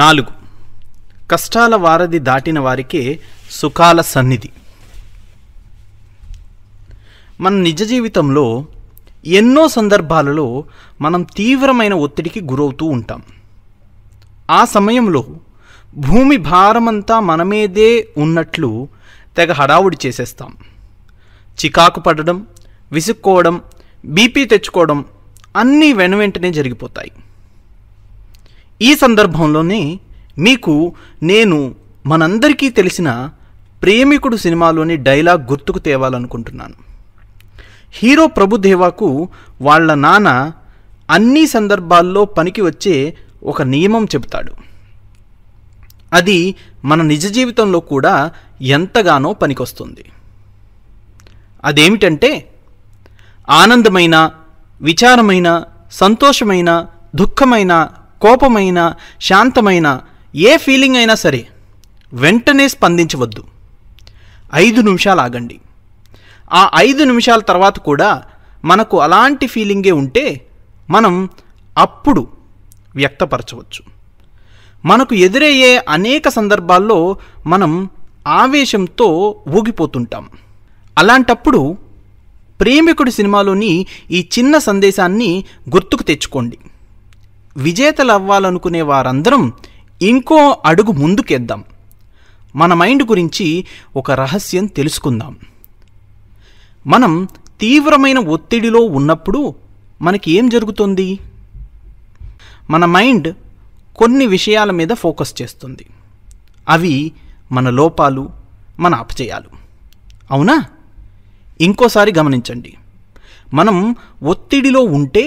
నాలుగు కష్టాల వారధి దాటిన వారికే సుఖాల సన్నిధి మన నిజ జీవితంలో ఎన్నో సందర్భాలలో మనం తీవ్రమైన ఒత్తిడికి గురవుతూ ఉంటాం ఆ సమయంలో భూమి భారమంతా మనమేదే ఉన్నట్లు తెగ హడావుడి చేసేస్తాం చికాకు పడడం విసుక్కోవడం బీపీ తెచ్చుకోవడం అన్నీ వెనువెంటనే జరిగిపోతాయి ఈ సందర్భంలోనే మీకు నేను మనందరికీ తెలిసిన ప్రేమికుడు సినిమాలోని డైలాగ్ గుర్తుకు తేవాలనుకుంటున్నాను హీరో ప్రభుదేవాకు వాళ్ళ నాన్న అన్ని సందర్భాల్లో పనికి వచ్చే ఒక నియమం చెబుతాడు అది మన నిజ జీవితంలో కూడా ఎంతగానో పనికొస్తుంది అదేమిటంటే ఆనందమైన విచారమైన సంతోషమైన దుఃఖమైన కోపమైన శాంతమైన ఏ ఫీలింగ్ అయినా సరే వెంటనే స్పందించవద్దు ఐదు నిమిషాలు ఆగండి ఆ ఐదు నిమిషాల తర్వాత కూడా మనకు అలాంటి ఫీలింగే ఉంటే మనం అప్పుడు వ్యక్తపరచవచ్చు మనకు ఎదురయ్యే అనేక సందర్భాల్లో మనం ఆవేశంతో ఊగిపోతుంటాం అలాంటప్పుడు ప్రేమికుడి సినిమాలోని ఈ చిన్న సందేశాన్ని గుర్తుకు తెచ్చుకోండి విజేతలు అవ్వాలనుకునే వారందరం ఇంకో అడుగు ముందుకేద్దాం మన మైండ్ గురించి ఒక రహస్యం తెలుసుకుందాం మనం తీవ్రమైన ఒత్తిడిలో ఉన్నప్పుడు మనకి ఏం జరుగుతుంది మన మైండ్ కొన్ని విషయాల మీద ఫోకస్ చేస్తుంది అవి మన లోపాలు మన అపచయాలు అవునా ఇంకోసారి గమనించండి మనం ఒత్తిడిలో ఉంటే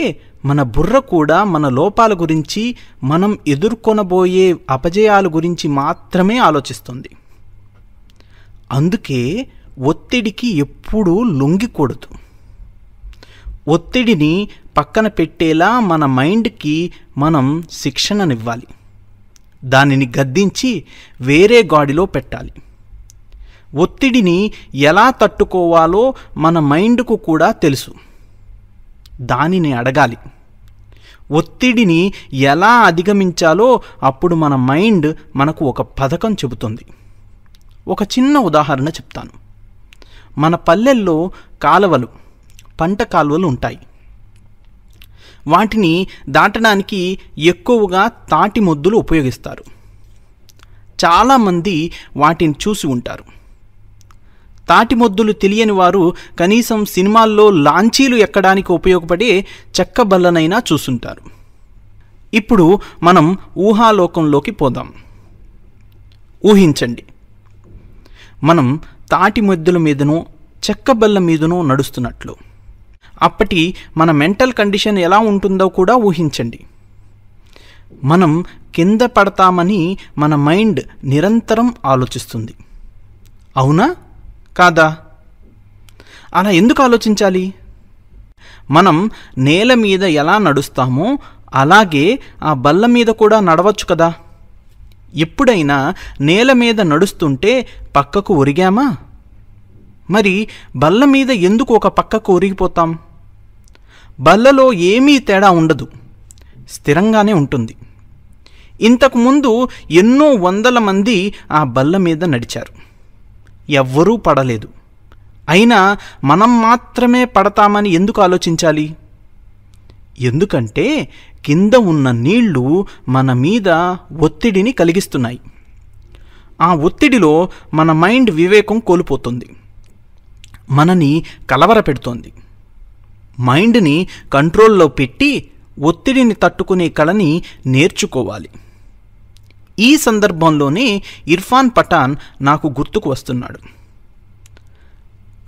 మన బుర్ర కూడా మన లోపాల గురించి మనం ఎదుర్కొనబోయే అపజయాల గురించి మాత్రమే ఆలోచిస్తుంది అందుకే ఒత్తిడికి ఎప్పుడూ లొంగికూడదు ఒత్తిడిని పక్కన పెట్టేలా మన మైండ్కి మనం శిక్షణనివ్వాలి దానిని గద్దించి వేరే గాడిలో పెట్టాలి ఒత్తిడిని ఎలా తట్టుకోవాలో మన మైండ్కు కూడా తెలుసు దానిని అడగాలి ఒత్తిడిని ఎలా అధిగమించాలో అప్పుడు మన మైండ్ మనకు ఒక పథకం చెబుతుంది ఒక చిన్న ఉదాహరణ చెప్తాను మన పల్లెల్లో కాలువలు పంట కాలువలు ఉంటాయి వాటిని దాటడానికి ఎక్కువగా తాటి మొద్దులు ఉపయోగిస్తారు చాలామంది వాటిని చూసి ఉంటారు తాటిమొద్దులు తెలియని వారు కనీసం సినిమాల్లో లాంచీలు ఎక్కడానికి ఉపయోగపడే చెక్కబల్లనైనా చూసుంటారు ఇప్పుడు మనం ఊహాలోకంలోకి పోదాం ఊహించండి మనం తాటిమొద్దుల మీదనో చెక్కబల్ల మీదనో నడుస్తున్నట్లు అప్పటి మన మెంటల్ కండిషన్ ఎలా ఉంటుందో కూడా ఊహించండి మనం కింద పడతామని మన మైండ్ నిరంతరం ఆలోచిస్తుంది అవునా కాదా అలా ఎందుకు ఆలోచించాలి మనం నేల మీద ఎలా నడుస్తామో అలాగే ఆ బల్ల మీద కూడా నడవచ్చు కదా ఎప్పుడైనా నేల మీద నడుస్తుంటే పక్కకు ఒరిగామా మరి బల్ల మీద ఎందుకు ఒక పక్కకు ఒరిగిపోతాం బల్లలో ఏమీ తేడా ఉండదు స్థిరంగానే ఉంటుంది ఇంతకుముందు ఎన్నో వందల మంది ఆ బల్ల మీద నడిచారు ఎవ్వరూ పడలేదు అయినా మనం మాత్రమే పడతామని ఎందుకు ఆలోచించాలి ఎందుకంటే కింద ఉన్న నీళ్లు మన మీద ఒత్తిడిని కలిగిస్తున్నాయి ఆ ఒత్తిడిలో మన మైండ్ వివేకం కోల్పోతుంది మనని కలవరపెడుతోంది మైండ్ని కంట్రోల్లో పెట్టి ఒత్తిడిని తట్టుకునే కళని నేర్చుకోవాలి ఈ సందర్భంలోనే ఇర్ఫాన్ పఠాన్ నాకు గుర్తుకు వస్తున్నాడు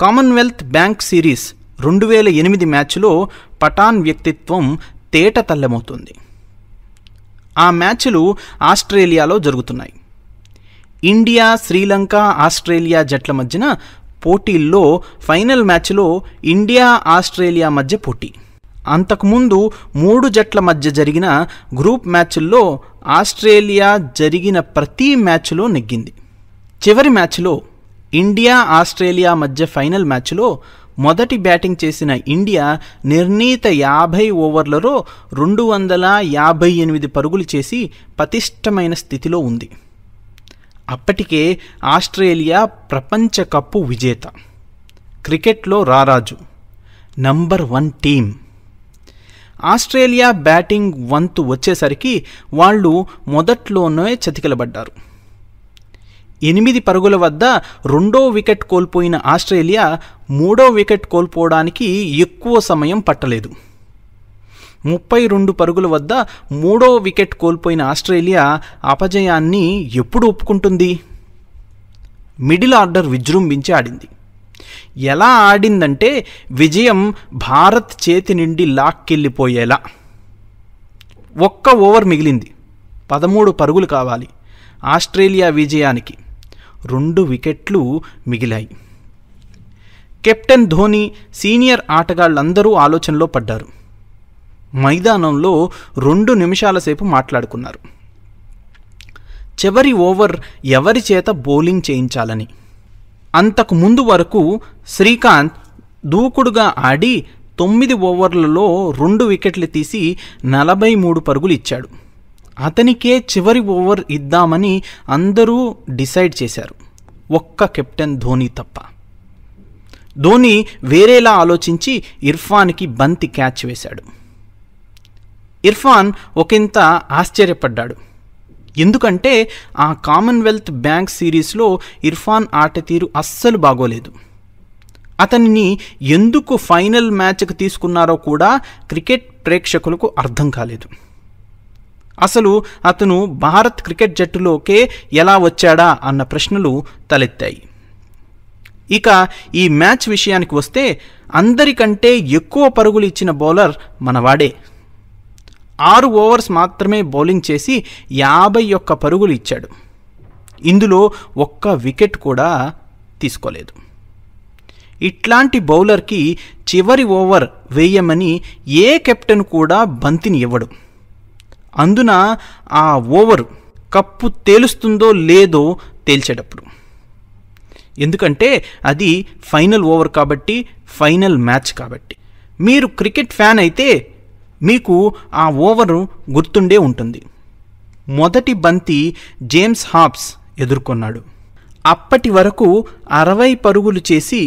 కామన్వెల్త్ బ్యాంక్ సిరీస్ రెండు వేల ఎనిమిది మ్యాచ్లో పఠాన్ వ్యక్తిత్వం తేట తల్లమవుతుంది ఆ మ్యాచ్లు ఆస్ట్రేలియాలో జరుగుతున్నాయి ఇండియా శ్రీలంక ఆస్ట్రేలియా జట్ల మధ్యన పోటీల్లో ఫైనల్ మ్యాచ్లో ఇండియా ఆస్ట్రేలియా మధ్య పోటీ అంతకుముందు మూడు జట్ల మధ్య జరిగిన గ్రూప్ మ్యాచ్ల్లో ఆస్ట్రేలియా జరిగిన ప్రతి మ్యాచ్లో నెగ్గింది చివరి మ్యాచ్లో ఇండియా ఆస్ట్రేలియా మధ్య ఫైనల్ మ్యాచ్లో మొదటి బ్యాటింగ్ చేసిన ఇండియా నిర్ణీత యాభై ఓవర్లలో రెండు వందల యాభై ఎనిమిది పరుగులు చేసి పతిష్టమైన స్థితిలో ఉంది అప్పటికే ఆస్ట్రేలియా ప్రపంచ కప్పు విజేత క్రికెట్లో రారాజు number one team Australia batting వంతు వచ్చేసరికి వాళ్ళు మొదట్లోనే చతికిలబడ్డారు ఎనిమిది పరుగుల వద్ద రెండో వికెట్ కోల్పోయిన ఆస్ట్రేలియా మూడో వికెట్ కోల్పోవడానికి ఎక్కువ సమయం పట్టలేదు ముప్పై రెండు పరుగుల వద్ద మూడో వికెట్ కోల్పోయిన ఆస్ట్రేలియా అపజయాన్ని ఎప్పుడు ఒప్పుకుంటుంది మిడిల్ ఆర్డర్ విజృంభించి ఆడింది ఎలా ఆడిందంటే విజయం భారత్ చేతి నుండి లాక్కెళ్ళిపోయేలా ఒక్క ఓవర్ మిగిలింది పదమూడు పరుగులు కావాలి ఆస్ట్రేలియా విజయానికి రెండు వికెట్లు మిగిలాయి కెప్టెన్ ధోని సీనియర్ ఆటగాళ్ళందరూ ఆలోచనలో పడ్డారు మైదానంలో రెండు నిమిషాల సేపు మాట్లాడుకున్నారు చివరి ఓవర్ ఎవరి చేత బౌలింగ్ చేయించాలని అంతకు ముందు వరకు శ్రీకాంత్ దూకుడుగా ఆడి తొమ్మిది ఓవర్లలో రెండు వికెట్లు తీసి నలభై మూడు పరుగులు ఇచ్చాడు అతనికే చివరి ఓవర్ ఇద్దామని అందరూ డిసైడ్ చేశారు ఒక్క కెప్టెన్ ధోని తప్ప ధోని వేరేలా ఆలోచించి ఇర్ఫాన్కి బంతి క్యాచ్ వేశాడు ఇర్ఫాన్ ఒకంత ఆశ్చర్యపడ్డాడు ఎందుకంటే ఆ కామన్వెల్త్ బ్యాంక్ సిరీస్లో ఇర్ఫాన్ ఆట తీరు అస్సలు బాగోలేదు అతనిని ఎందుకు ఫైనల్ మ్యాచ్కి తీసుకున్నారో కూడా క్రికెట్ ప్రేక్షకులకు అర్థం కాలేదు అసలు అతను భారత్ క్రికెట్ జట్టులోకే ఎలా వచ్చాడా అన్న ప్రశ్నలు తలెత్తాయి ఇక ఈ మ్యాచ్ విషయానికి వస్తే అందరికంటే ఎక్కువ పరుగులు ఇచ్చిన బౌలర్ మనవాడే ఆరు ఓవర్స్ మాత్రమే బౌలింగ్ చేసి యాభై ఒక్క పరుగులు ఇచ్చాడు ఇందులో ఒక్క వికెట్ కూడా తీసుకోలేదు ఇట్లాంటి బౌలర్కి చివరి ఓవర్ వేయమని ఏ కెప్టెన్ కూడా బంతిని ఇవ్వడు అందున ఆ ఓవరు కప్పు తేలుస్తుందో లేదో తేల్చేటప్పుడు ఎందుకంటే అది ఫైనల్ ఓవర్ కాబట్టి ఫైనల్ మ్యాచ్ కాబట్టి మీరు క్రికెట్ ఫ్యాన్ అయితే మీకు ఆ ఓవరు గుర్తుండే ఉంటుంది మొదటి బంతి జేమ్స్ హాబ్స్ ఎదుర్కొన్నాడు అప్పటి వరకు అరవై పరుగులు చేసి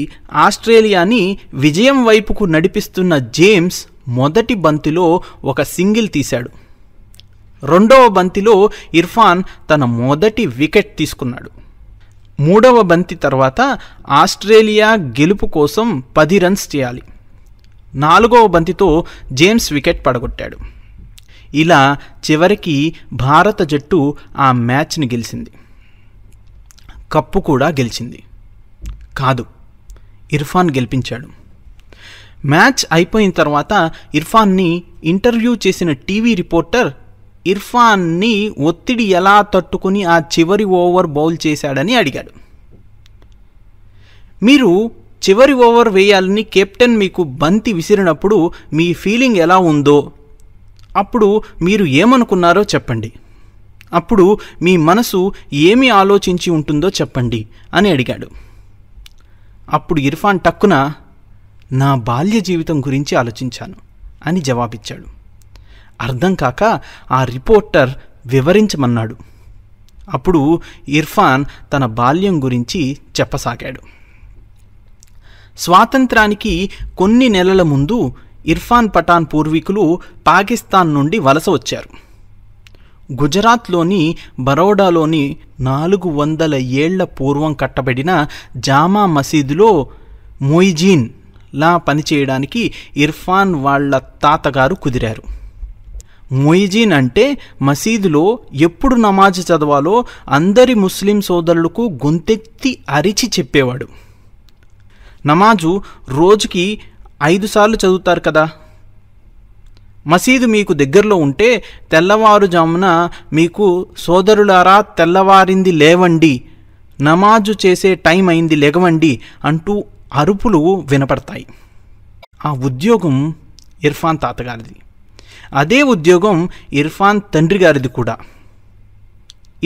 ఆస్ట్రేలియాని విజయం వైపుకు నడిపిస్తున్న జేమ్స్ మొదటి బంతిలో ఒక సింగిల్ తీశాడు రెండవ బంతిలో ఇర్ఫాన్ తన మొదటి వికెట్ తీసుకున్నాడు మూడవ బంతి తర్వాత ఆస్ట్రేలియా గెలుపు కోసం పది రన్స్ చేయాలి నాలుగవ బంతితో జేమ్స్ వికెట్ పడగొట్టాడు ఇలా చివరికి భారత జట్టు ఆ మ్యాచ్ని గెలిచింది కప్పు కూడా గెలిచింది కాదు ఇర్ఫాన్ గెలిపించాడు మ్యాచ్ అయిపోయిన తర్వాత ఇర్ఫాన్ని ఇంటర్వ్యూ చేసిన టీవీ రిపోర్టర్ ఇర్ఫాన్ని ఒత్తిడి ఎలా తట్టుకుని ఆ చివరి ఓవర్ బౌల్ చేశాడని అడిగాడు మీరు చివరి ఓవర్ వేయాలని కెప్టెన్ మీకు బంతి విసిరినప్పుడు మీ ఫీలింగ్ ఎలా ఉందో అప్పుడు మీరు ఏమనుకున్నారో చెప్పండి అప్పుడు మీ మనసు ఏమి ఆలోచించి ఉంటుందో చెప్పండి అని అడిగాడు అప్పుడు ఇర్ఫాన్ టక్కున నా బాల్య జీవితం గురించి ఆలోచించాను అని జవాబిచ్చాడు అర్థం కాక ఆ రిపోర్టర్ వివరించమన్నాడు అప్పుడు ఇర్ఫాన్ తన బాల్యం గురించి చెప్పసాగాడు స్వాతంత్రానికి కొన్ని నెలల ముందు ఇర్ఫాన్ పఠాన్ పూర్వీకులు పాకిస్తాన్ నుండి వలస వచ్చారు గుజరాత్లోని బరోడాలోని నాలుగు వందల ఏళ్ల పూర్వం కట్టబడిన జామా మసీదులో మొయిజీన్ లా పనిచేయడానికి ఇర్ఫాన్ వాళ్ళ తాతగారు కుదిరారు మొయిజీన్ అంటే మసీదులో ఎప్పుడు నమాజ్ చదవాలో అందరి ముస్లిం సోదరులకు గొంతెత్తి అరిచి చెప్పేవాడు నమాజు రోజుకి ఐదు సార్లు చదువుతారు కదా మసీదు మీకు దగ్గరలో ఉంటే తెల్లవారుజామున మీకు సోదరులారా తెల్లవారింది లేవండి నమాజు చేసే టైం అయింది లెగవండి అంటూ అరుపులు వినపడతాయి ఆ ఉద్యోగం ఇర్ఫాన్ తాతగారిది అదే ఉద్యోగం ఇర్ఫాన్ తండ్రి గారిది కూడా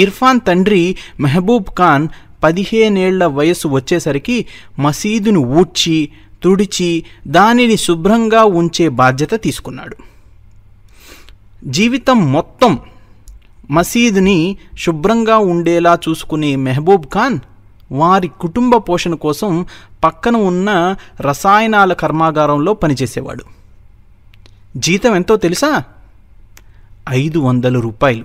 ఇర్ఫాన్ తండ్రి మెహబూబ్ ఖాన్ పదిహేనేళ్ల వయసు వచ్చేసరికి మసీదును ఊడ్చి తుడిచి దానిని శుభ్రంగా ఉంచే బాధ్యత తీసుకున్నాడు జీవితం మొత్తం మసీదుని శుభ్రంగా ఉండేలా చూసుకునే మెహబూబ్ ఖాన్ వారి కుటుంబ పోషణ కోసం పక్కన ఉన్న రసాయనాల కర్మాగారంలో పనిచేసేవాడు జీతం ఎంతో తెలుసా ఐదు వందల రూపాయలు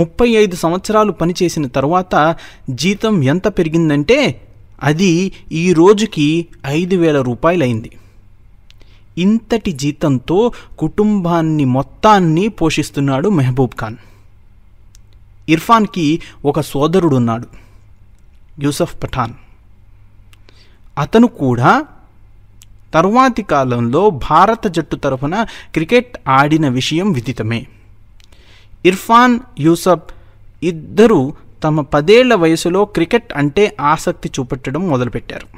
ముప్పై ఐదు సంవత్సరాలు పనిచేసిన తర్వాత జీతం ఎంత పెరిగిందంటే అది ఈ రోజుకి ఐదు వేల రూపాయలైంది ఇంతటి జీతంతో కుటుంబాన్ని మొత్తాన్ని పోషిస్తున్నాడు మెహబూబ్ ఖాన్ ఇర్ఫాన్కి ఒక సోదరుడున్నాడు యూసఫ్ పఠాన్ అతను కూడా తర్వాతి కాలంలో భారత జట్టు తరఫున క్రికెట్ ఆడిన విషయం విదితమే ఇర్ఫాన్ యూసఫ్ ఇద్దరూ తమ పదేళ్ల వయసులో క్రికెట్ అంటే ఆసక్తి చూపెట్టడం మొదలుపెట్టారు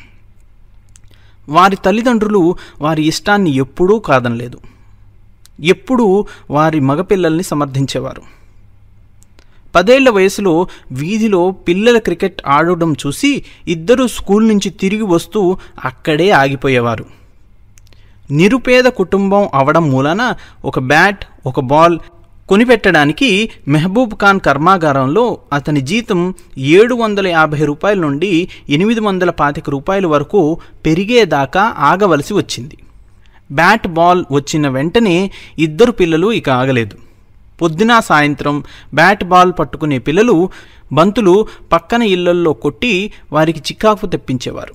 వారి తల్లిదండ్రులు వారి ఇష్టాన్ని ఎప్పుడూ కాదనలేదు ఎప్పుడూ వారి మగపిల్లల్ని సమర్థించేవారు పదేళ్ల వయసులో వీధిలో పిల్లల క్రికెట్ ఆడడం చూసి ఇద్దరు స్కూల్ నుంచి తిరిగి వస్తూ అక్కడే ఆగిపోయేవారు నిరుపేద కుటుంబం అవడం మూలాన ఒక బ్యాట్ ఒక బాల్ కొనిపెట్టడానికి మెహబూబ్ ఖాన్ కర్మాగారంలో అతని జీతం ఏడు వందల యాభై రూపాయల నుండి ఎనిమిది వందల పాతిక రూపాయల వరకు పెరిగేదాకా ఆగవలసి వచ్చింది బ్యాట్ బాల్ వచ్చిన వెంటనే ఇద్దరు పిల్లలు ఇక ఆగలేదు పొద్దున సాయంత్రం బ్యాట్ బాల్ పట్టుకునే పిల్లలు బంతులు పక్కన ఇళ్లల్లో కొట్టి వారికి చికాకు తెప్పించేవారు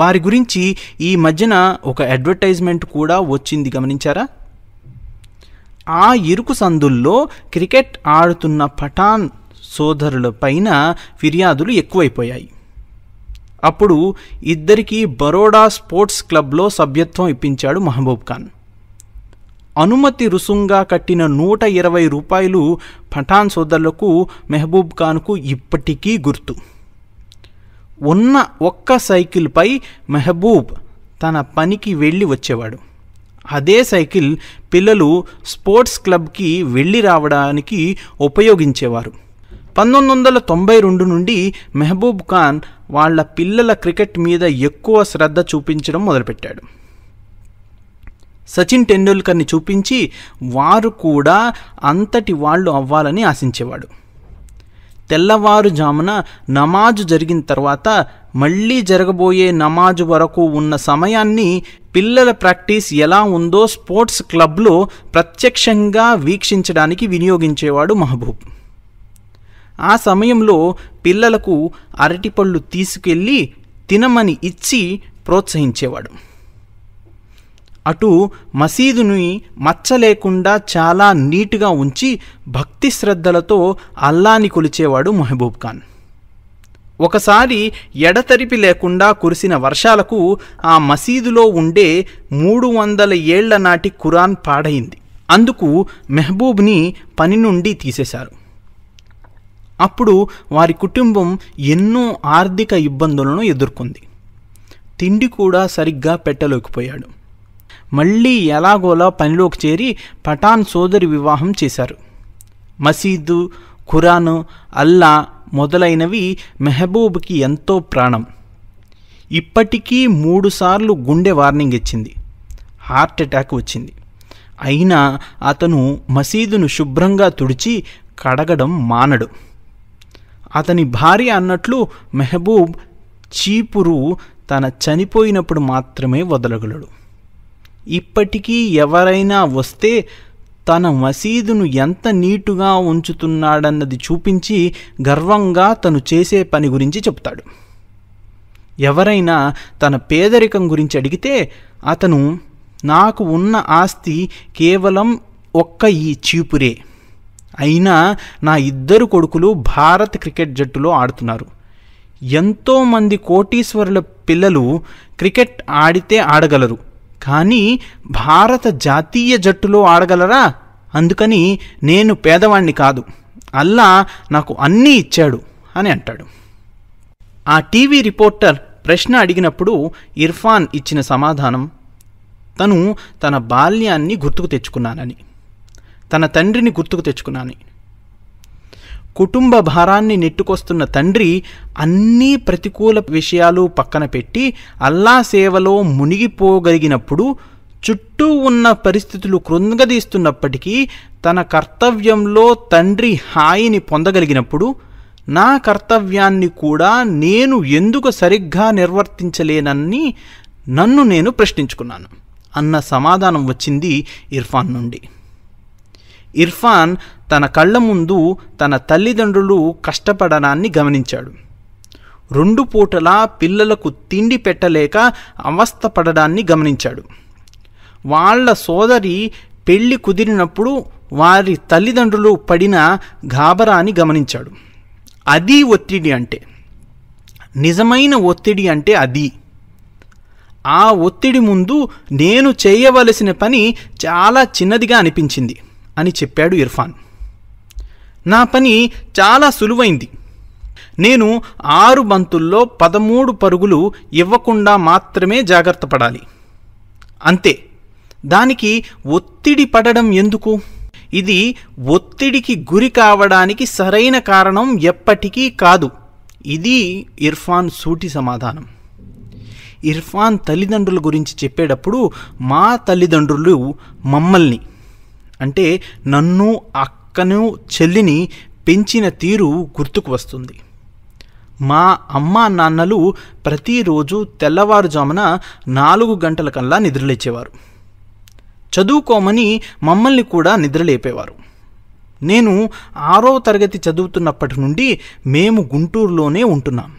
వారి గురించి ఈ మధ్యన ఒక అడ్వర్టైజ్మెంట్ కూడా వచ్చింది గమనించారా ఆ ఇరుకు సందుల్లో క్రికెట్ ఆడుతున్న పఠాన్ సోదరులపైన ఫిర్యాదులు ఎక్కువైపోయాయి అప్పుడు ఇద్దరికీ బరోడా స్పోర్ట్స్ క్లబ్లో సభ్యత్వం ఇప్పించాడు మహబూబ్ ఖాన్ అనుమతి రుసుంగా కట్టిన నూట ఇరవై రూపాయలు పఠాన్ సోదరులకు మెహబూబ్ ఖాన్కు ఇప్పటికీ గుర్తు ఉన్న ఒక్క సైకిల్పై మెహబూబ్ తన పనికి వెళ్ళి వచ్చేవాడు అదే సైకిల్ పిల్లలు స్పోర్ట్స్ క్లబ్కి వెళ్ళి రావడానికి ఉపయోగించేవారు పంతొమ్మిది వందల తొంభై రెండు నుండి మెహబూబ్ ఖాన్ వాళ్ళ పిల్లల క్రికెట్ మీద ఎక్కువ శ్రద్ధ చూపించడం మొదలుపెట్టాడు సచిన్ టెండూల్కర్ని చూపించి వారు కూడా అంతటి వాళ్ళు అవ్వాలని ఆశించేవాడు తెల్లవారుజామున నమాజు జరిగిన తర్వాత మళ్ళీ జరగబోయే నమాజు వరకు ఉన్న సమయాన్ని పిల్లల ప్రాక్టీస్ ఎలా ఉందో స్పోర్ట్స్ క్లబ్లో ప్రత్యక్షంగా వీక్షించడానికి వినియోగించేవాడు మహబూబ్ ఆ సమయంలో పిల్లలకు అరటిపళ్ళు తీసుకెళ్ళి తినమని ఇచ్చి ప్రోత్సహించేవాడు అటు మసీదుని మచ్చలేకుండా చాలా నీట్గా ఉంచి భక్తి శ్రద్ధలతో అల్లాని కొలిచేవాడు మహబూబ్ ఖాన్ ఒకసారి ఎడతెరిపి లేకుండా కురిసిన వర్షాలకు ఆ మసీదులో ఉండే మూడు వందల ఏళ్ల నాటి ఖురాన్ పాడైంది అందుకు మెహబూబ్ని పని నుండి తీసేశారు అప్పుడు వారి కుటుంబం ఎన్నో ఆర్థిక ఇబ్బందులను ఎదుర్కొంది తిండి కూడా సరిగ్గా పెట్టలేకపోయాడు మళ్ళీ ఎలాగోలా పనిలోకి చేరి పఠాన్ సోదరి వివాహం చేశారు మసీదు ఖురాను అల్లా మొదలైనవి మెహబూబ్కి ఎంతో ప్రాణం ఇప్పటికీ మూడుసార్లు గుండె వార్నింగ్ ఇచ్చింది హార్ట్ అటాక్ వచ్చింది అయినా అతను మసీదును శుభ్రంగా తుడిచి కడగడం మానడు అతని భార్య అన్నట్లు మెహబూబ్ చీపురు తన చనిపోయినప్పుడు మాత్రమే వదలగలడు ఇప్పటికీ ఎవరైనా వస్తే తన మసీదును ఎంత నీటుగా ఉంచుతున్నాడన్నది చూపించి గర్వంగా తను చేసే పని గురించి చెప్తాడు ఎవరైనా తన పేదరికం గురించి అడిగితే అతను నాకు ఉన్న ఆస్తి కేవలం ఒక్క ఈ చీపురే అయినా నా ఇద్దరు కొడుకులు భారత్ క్రికెట్ జట్టులో ఆడుతున్నారు ఎంతోమంది కోటీశ్వరుల పిల్లలు క్రికెట్ ఆడితే ఆడగలరు కానీ భారత జాతీయ జట్టులో ఆడగలరా అందుకని నేను పేదవాణ్ణి కాదు అల్లా నాకు అన్నీ ఇచ్చాడు అని అంటాడు ఆ టీవీ రిపోర్టర్ ప్రశ్న అడిగినప్పుడు ఇర్ఫాన్ ఇచ్చిన సమాధానం తను తన బాల్యాన్ని గుర్తుకు తెచ్చుకున్నానని తన తండ్రిని గుర్తుకు తెచ్చుకున్నాను కుటుంబ భారాన్ని నెట్టుకొస్తున్న తండ్రి అన్ని ప్రతికూల విషయాలు పక్కన పెట్టి అల్లా సేవలో మునిగిపోగలిగినప్పుడు చుట్టూ ఉన్న పరిస్థితులు కృంగదీస్తున్నప్పటికీ తన కర్తవ్యంలో తండ్రి హాయిని పొందగలిగినప్పుడు నా కర్తవ్యాన్ని కూడా నేను ఎందుకు సరిగ్గా నిర్వర్తించలేనని నన్ను నేను ప్రశ్నించుకున్నాను అన్న సమాధానం వచ్చింది ఇర్ఫాన్ నుండి ఇర్ఫాన్ తన కళ్ళ ముందు తన తల్లిదండ్రులు కష్టపడడాన్ని గమనించాడు రెండు పూటలా పిల్లలకు తిండి పెట్టలేక అవస్థపడడాన్ని గమనించాడు వాళ్ళ సోదరి పెళ్లి కుదిరినప్పుడు వారి తల్లిదండ్రులు పడిన గాబరాని గమనించాడు అది ఒత్తిడి అంటే నిజమైన ఒత్తిడి అంటే అది ఆ ఒత్తిడి ముందు నేను చేయవలసిన పని చాలా చిన్నదిగా అనిపించింది అని చెప్పాడు ఇర్ఫాన్ నా పని చాలా సులువైంది నేను ఆరు బంతుల్లో పదమూడు పరుగులు ఇవ్వకుండా మాత్రమే జాగ్రత్త పడాలి అంతే దానికి ఒత్తిడి పడడం ఎందుకు ఇది ఒత్తిడికి గురి కావడానికి సరైన కారణం ఎప్పటికీ కాదు ఇది ఇర్ఫాన్ సూటి సమాధానం ఇర్ఫాన్ తల్లిదండ్రుల గురించి చెప్పేటప్పుడు మా తల్లిదండ్రులు మమ్మల్ని అంటే నన్ను అక్క అక్కను చెల్లిని పెంచిన తీరు గుర్తుకు వస్తుంది మా అమ్మ నాన్నలు ప్రతిరోజు తెల్లవారుజామున నాలుగు గంటల కల్లా నిద్రలేచేవారు చదువుకోమని మమ్మల్ని కూడా నిద్రలేపేవారు నేను ఆరో తరగతి చదువుతున్నప్పటి నుండి మేము గుంటూరులోనే ఉంటున్నాం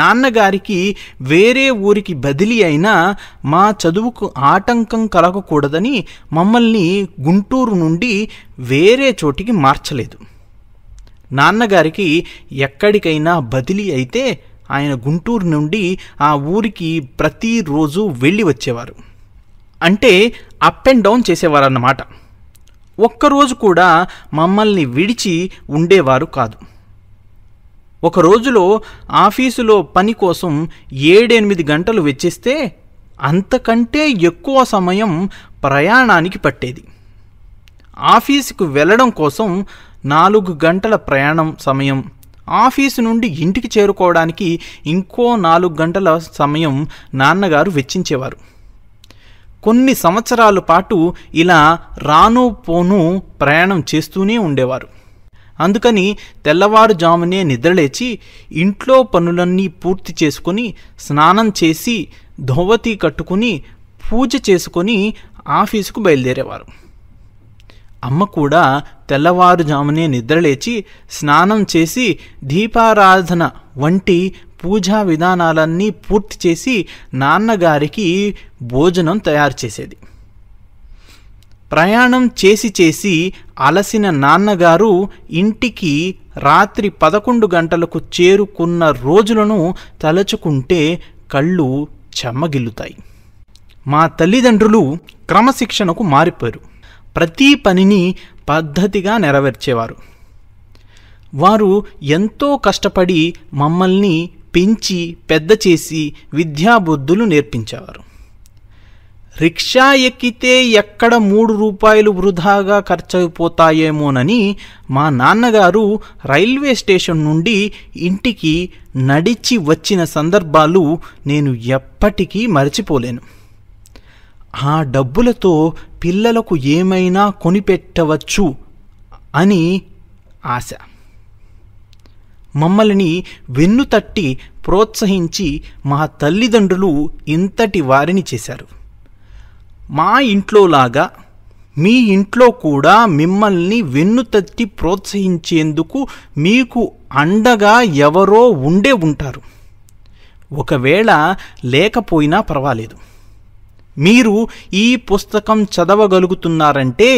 నాన్నగారికి వేరే ఊరికి బదిలీ అయినా మా చదువుకు ఆటంకం కలగకూడదని మమ్మల్ని గుంటూరు నుండి వేరే చోటికి మార్చలేదు నాన్నగారికి ఎక్కడికైనా బదిలీ అయితే ఆయన గుంటూరు నుండి ఆ ఊరికి ప్రతిరోజు వెళ్ళి వచ్చేవారు అంటే అప్ అండ్ డౌన్ చేసేవారన్నమాట ఒక్కరోజు కూడా మమ్మల్ని విడిచి ఉండేవారు కాదు ఒక రోజులో ఆఫీసులో పని కోసం ఏడెనిమిది గంటలు వెచ్చిస్తే అంతకంటే ఎక్కువ సమయం ప్రయాణానికి పట్టేది ఆఫీసుకు వెళ్ళడం కోసం నాలుగు గంటల ప్రయాణం సమయం ఆఫీసు నుండి ఇంటికి చేరుకోవడానికి ఇంకో నాలుగు గంటల సమయం నాన్నగారు వెచ్చించేవారు కొన్ని సంవత్సరాల పాటు ఇలా రాను పోను ప్రయాణం చేస్తూనే ఉండేవారు అందుకని తెల్లవారుజామునే నిద్రలేచి ఇంట్లో పనులన్నీ పూర్తి చేసుకుని స్నానం చేసి ధోవతి కట్టుకుని పూజ చేసుకొని ఆఫీసుకు బయలుదేరేవారు అమ్మ కూడా తెల్లవారుజామునే నిద్రలేచి స్నానం చేసి దీపారాధన వంటి పూజా విధానాలన్నీ పూర్తి చేసి నాన్నగారికి భోజనం తయారు చేసేది ప్రయాణం చేసి చేసి అలసిన నాన్నగారు ఇంటికి రాత్రి పదకొండు గంటలకు చేరుకున్న రోజులను తలచుకుంటే కళ్ళు చెమ్మగిల్లుతాయి మా తల్లిదండ్రులు క్రమశిక్షణకు మారిపోయారు ప్రతి పనిని పద్ధతిగా నెరవేర్చేవారు వారు ఎంతో కష్టపడి మమ్మల్ని పెంచి పెద్ద చేసి విద్యాబుద్ధులు నేర్పించేవారు రిక్షా ఎక్కితే ఎక్కడ మూడు రూపాయలు వృధాగా ఖర్చయిపోతాయేమోనని మా నాన్నగారు రైల్వే స్టేషన్ నుండి ఇంటికి నడిచి వచ్చిన సందర్భాలు నేను ఎప్పటికీ మరచిపోలేను ఆ డబ్బులతో పిల్లలకు ఏమైనా కొనిపెట్టవచ్చు అని ఆశ మమ్మల్ని వెన్ను తట్టి ప్రోత్సహించి మా తల్లిదండ్రులు ఇంతటి వారిని చేశారు మా ఇంట్లోలాగా మీ ఇంట్లో కూడా మిమ్మల్ని వెన్నుతట్టి ప్రోత్సహించేందుకు మీకు అండగా ఎవరో ఉండే ఉంటారు ఒకవేళ లేకపోయినా పర్వాలేదు మీరు ఈ పుస్తకం చదవగలుగుతున్నారంటే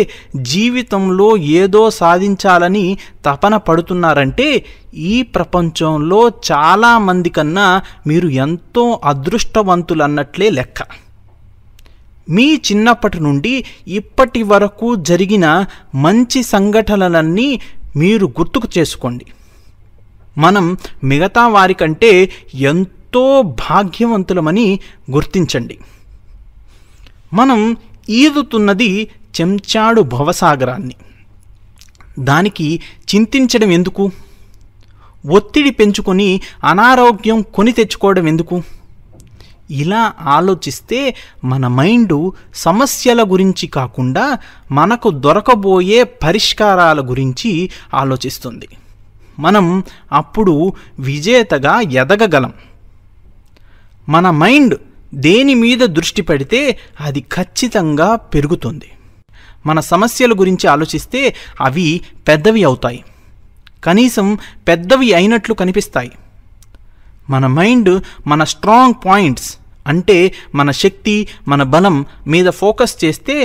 జీవితంలో ఏదో సాధించాలని తపన పడుతున్నారంటే ఈ ప్రపంచంలో చాలామంది కన్నా మీరు ఎంతో అదృష్టవంతులన్నట్లే లెక్క మీ చిన్నప్పటి నుండి ఇప్పటి వరకు జరిగిన మంచి సంఘటనలన్నీ మీరు గుర్తుకు చేసుకోండి మనం మిగతా వారికంటే ఎంతో భాగ్యవంతులమని గుర్తించండి మనం ఈదుతున్నది చెంచాడు భవసాగరాన్ని దానికి చింతించడం ఎందుకు ఒత్తిడి పెంచుకొని అనారోగ్యం కొని తెచ్చుకోవడం ఎందుకు ఇలా ఆలోచిస్తే మన మైండ్ సమస్యల గురించి కాకుండా మనకు దొరకబోయే పరిష్కారాల గురించి ఆలోచిస్తుంది మనం అప్పుడు విజేతగా ఎదగగలం మన మైండ్ దేని మీద దృష్టి పెడితే అది ఖచ్చితంగా పెరుగుతుంది మన సమస్యల గురించి ఆలోచిస్తే అవి పెద్దవి అవుతాయి కనీసం పెద్దవి అయినట్లు కనిపిస్తాయి మన మైండ్ మన స్ట్రాంగ్ పాయింట్స్ అంటే మన శక్తి మన బలం మీద ఫోకస్ చేస్తే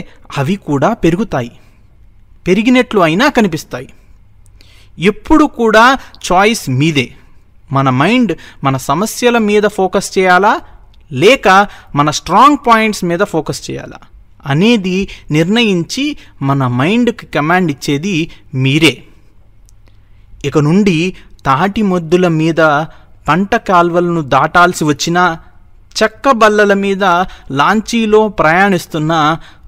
అవి కూడా పెరుగుతాయి పెరిగినట్లు అయినా కనిపిస్తాయి ఎప్పుడు కూడా చాయిస్ మీదే మన మైండ్ మన సమస్యల మీద ఫోకస్ చేయాలా లేక మన స్ట్రాంగ్ పాయింట్స్ మీద ఫోకస్ చేయాలా అనేది నిర్ణయించి మన మైండ్కి కమాండ్ ఇచ్చేది మీరే ఇక నుండి తాటి మొద్దుల మీద పంట కాల్వలను దాటాల్సి వచ్చిన చెక్క బల్లల మీద లాంచీలో ప్రయాణిస్తున్న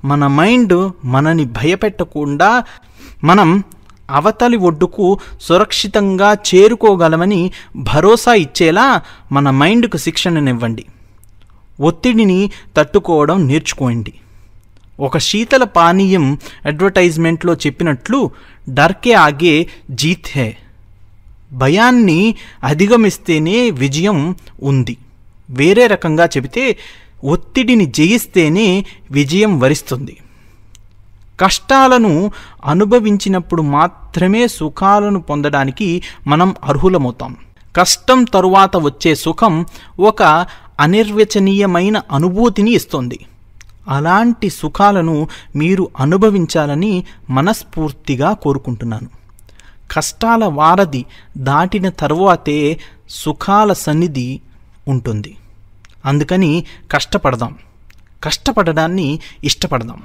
మన మైండ్ మనని భయపెట్టకుండా మనం అవతలి ఒడ్డుకు సురక్షితంగా చేరుకోగలమని భరోసా ఇచ్చేలా మన మైండ్కు శిక్షణనివ్వండి ఒత్తిడిని తట్టుకోవడం నేర్చుకోండి ఒక శీతల పానీయం అడ్వర్టైజ్మెంట్లో చెప్పినట్లు డర్కే ఆగే జీత్ హే భయాన్ని అధిగమిస్తేనే విజయం ఉంది వేరే రకంగా చెబితే ఒత్తిడిని జయిస్తేనే విజయం వరిస్తుంది కష్టాలను అనుభవించినప్పుడు మాత్రమే సుఖాలను పొందడానికి మనం అర్హులమవుతాం కష్టం తరువాత వచ్చే సుఖం ఒక అనిర్వచనీయమైన అనుభూతిని ఇస్తుంది అలాంటి సుఖాలను మీరు అనుభవించాలని మనస్ఫూర్తిగా కోరుకుంటున్నాను కష్టాల వారధి దాటిన తర్వాతే సుఖాల సన్నిధి ఉంటుంది అందుకని కష్టపడదాం కష్టపడడాన్ని ఇష్టపడదాం